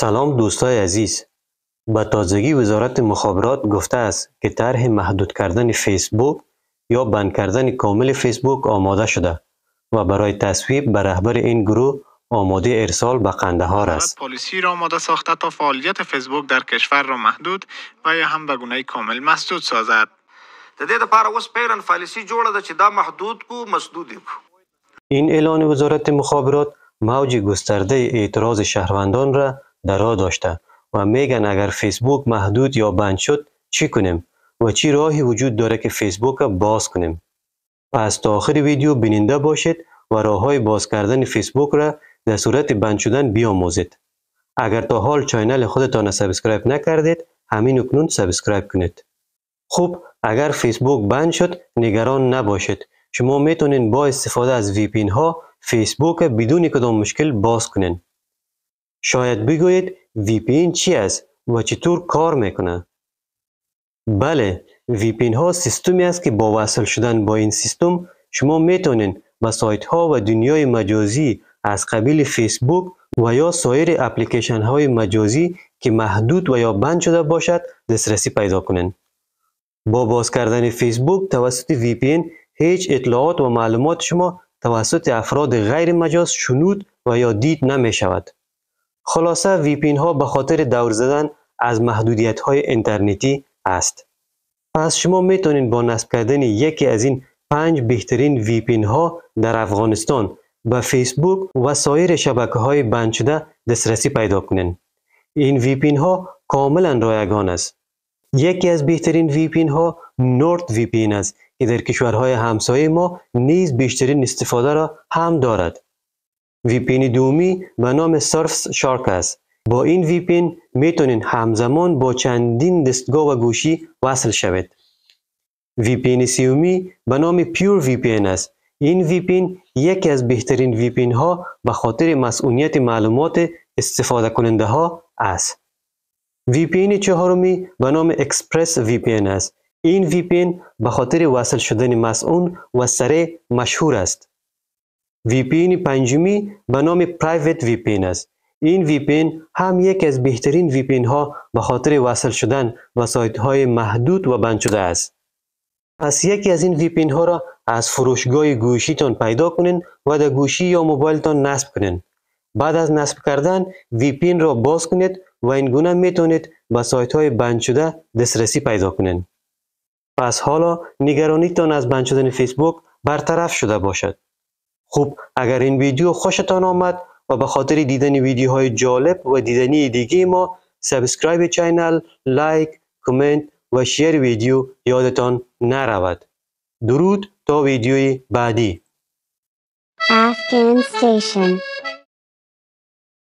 سلام دوستای عزیز به تازگی وزارت مخابرات گفته است که طرح محدود کردن فیسبوک یا بند کردن کامل فیسبوک آماده شده و برای تصویب به رهبر این گروه آماده ارسال به قندهار است. پالیسی را آماده ساخته تا فعالیت فیسبوک در کشور را محدود و یا هم به گونه کامل مسدود سازد. د دې لپاره اوس پیرن پالیسی دا محدود کو مسدود کو. این اعلان وزارت مخابرات موجی گسترده اعتراض شهروندان را در داشته و میگن اگر فیسبوک محدود یا بند شد چی کنیم و چی راهی وجود داره که فیسبوک را باز کنیم پس تا آخر ویدیو بیننده باشید و راه های باز کردن فیسبوک را در صورت بند شدن بیاموزید اگر تا حال چینل خودتان را سابسکرایب نکردید همین اکنون سابسکرایب کنید خوب اگر فیسبوک بند شد نگران نباشید شما میتونین با استفاده از وی ها فیسبوک بدون کدام مشکل باز کنین شاید بگویید VPN چی است و چطور کار میکنه؟ بله VPN ها سیستمی است که با وصل شدن با این سیستم شما میتونین به سایت ها و دنیای مجازی از قبیل فیسبوک و یا سایر اپلیکیشن های مجازی که محدود و یا بند شده باشد دسترسی پیدا کنین. با باز کردن فیسبوک توسط VPN هیچ اطلاعات و معلومات شما توسط افراد غیر مجاز شنود و یا دید نمی شود. خلاصه ویپین ها به خاطر دور زدن از محدودیت های اینترنتی است. پس شما میتونید با نصب کردن یکی از این پنج بهترین ویپین ها در افغانستان به فیسبوک و سایر شبکه های بند شده دسترسی پیدا کنین. این ویپین ها کاملا رایگان است. یکی از بهترین ویپین ها نورد ویپین است که در کشورهای همسایه ما نیز بیشترین استفاده را هم دارد. ویپین دومی به نام سرفس شارک است با این ویپین میتونین همزمان با چندین دستگاه و گوشی وصل شوید ویپین سیومی به نام پیور VPN است این ویپین یکی از بهترین ویپین ها به خاطر مسئولیت معلومات استفاده کننده ها است ویپین چهارمی به نام اکسپرس VPN است این ویپین به خاطر وصل شدن مسئول و سره مشهور است وی پنجمی به نام پرایوت وی است این وی هم یکی از بهترین وی ها به خاطر وصل شدن و سایت های محدود و بند شده است پس یکی از این وی ها را از فروشگاه گوشیتان پیدا کنین و در گوشی یا موبایلتان نصب کنین بعد از نصب کردن وی را باز کنید و این گونه میتونید به سایت های بند شده دسترسی پیدا کنین پس حالا نگرانیتان از بند شدن فیسبوک برطرف شده باشد خوب اگر این ویدیو خوشتان آمد و به خاطر دیدن ویدیوهای جالب و دیدنی دیگه ما سابسکرایب چینل، لایک، کامنت و شیر ویدیو یادتان نرود. درود تا ویدیوی بعدی. Afghan Station